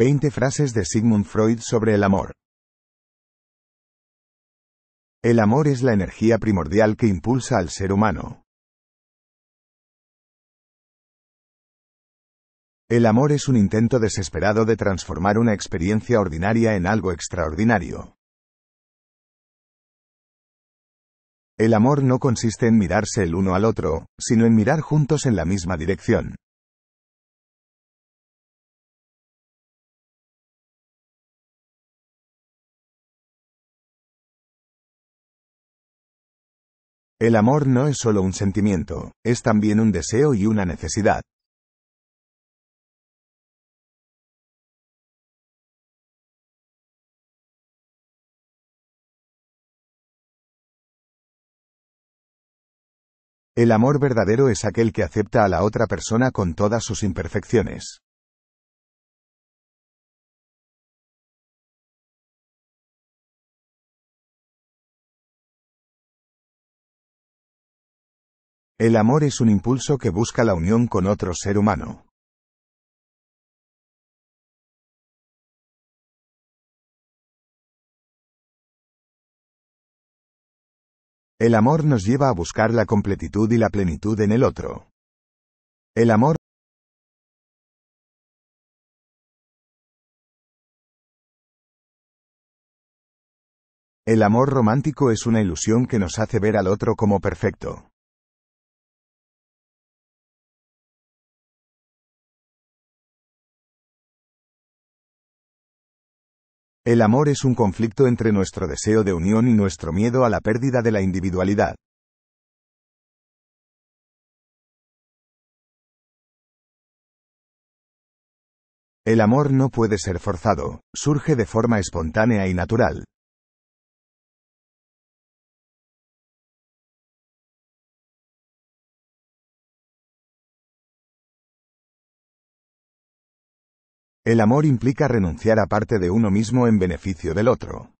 20 frases de Sigmund Freud sobre el amor. El amor es la energía primordial que impulsa al ser humano. El amor es un intento desesperado de transformar una experiencia ordinaria en algo extraordinario. El amor no consiste en mirarse el uno al otro, sino en mirar juntos en la misma dirección. El amor no es solo un sentimiento, es también un deseo y una necesidad. El amor verdadero es aquel que acepta a la otra persona con todas sus imperfecciones. El amor es un impulso que busca la unión con otro ser humano. El amor nos lleva a buscar la completitud y la plenitud en el otro. El amor El amor romántico es una ilusión que nos hace ver al otro como perfecto. El amor es un conflicto entre nuestro deseo de unión y nuestro miedo a la pérdida de la individualidad. El amor no puede ser forzado, surge de forma espontánea y natural. El amor implica renunciar a parte de uno mismo en beneficio del otro.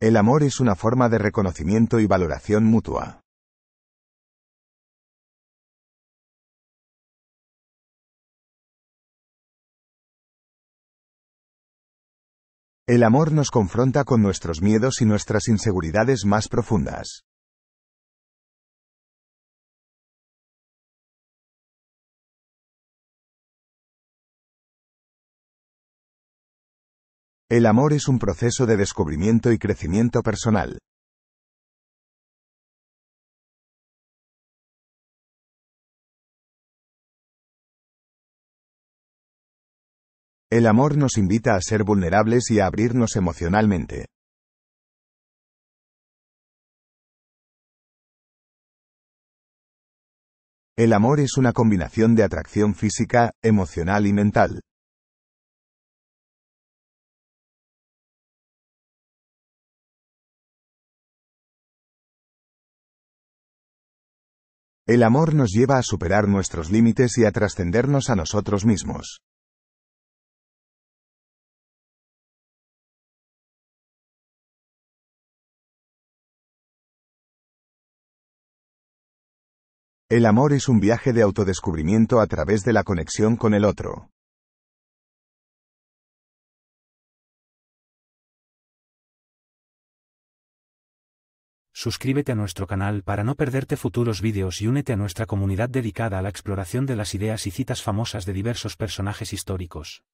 El amor es una forma de reconocimiento y valoración mutua. El amor nos confronta con nuestros miedos y nuestras inseguridades más profundas. El amor es un proceso de descubrimiento y crecimiento personal, El amor nos invita a ser vulnerables y a abrirnos emocionalmente. El amor es una combinación de atracción física, emocional y mental. El amor nos lleva a superar nuestros límites y a trascendernos a nosotros mismos. El amor es un viaje de autodescubrimiento a través de la conexión con el otro. Suscríbete a nuestro canal para no perderte futuros vídeos y únete a nuestra comunidad dedicada a la exploración de las ideas y citas famosas de diversos personajes históricos.